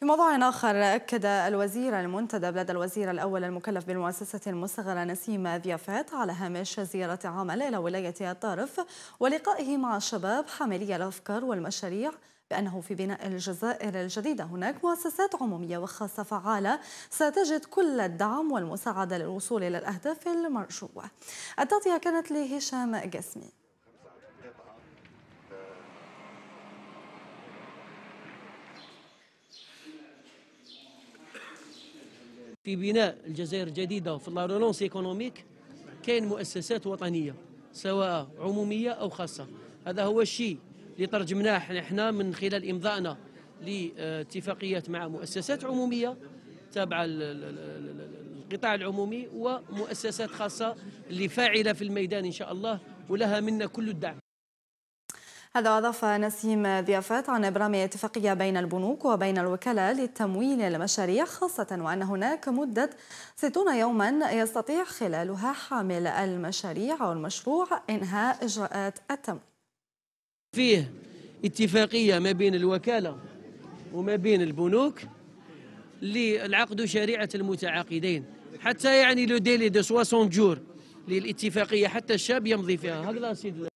في موضوع آخر أكد الوزير المنتدب لدى الوزير الأول المكلف بالمؤسسة المصغرة نسيم ذيافات على هامش زيارة عمل إلى ولاية الطرف ولقائه مع الشباب حاملي الأفكار والمشاريع بأنه في بناء الجزائر الجديدة هناك مؤسسات عمومية وخاصة فعالة ستجد كل الدعم والمساعدة للوصول إلى الأهداف المرجوة التغطية كانت لهشام قسمي في بناء الجزائر الجديدة في لا رولونس ايكونوميك كاين مؤسسات وطنية سواء عمومية أو خاصة هذا هو الشيء اللي ترجمناه احنا من خلال إمضائنا لاتفاقيات مع مؤسسات عمومية تابعة القطاع العمومي ومؤسسات خاصة اللي فاعلة في الميدان إن شاء الله ولها منا كل الدعم هذا أضاف نسيم ضيافات عن إبرام اتفاقية بين البنوك وبين الوكالة للتمويل المشاريع خاصة وأن هناك مدة 60 يوما يستطيع خلالها حامل المشاريع أو المشروع إنهاء إجراءات التمويل فيه اتفاقية ما بين الوكالة وما بين البنوك للعقد شريعة المتعاقدين حتى يعني لو ديلي دو 60 جور للاتفاقية حتى الشاب يمضي فيها هكذا سيدي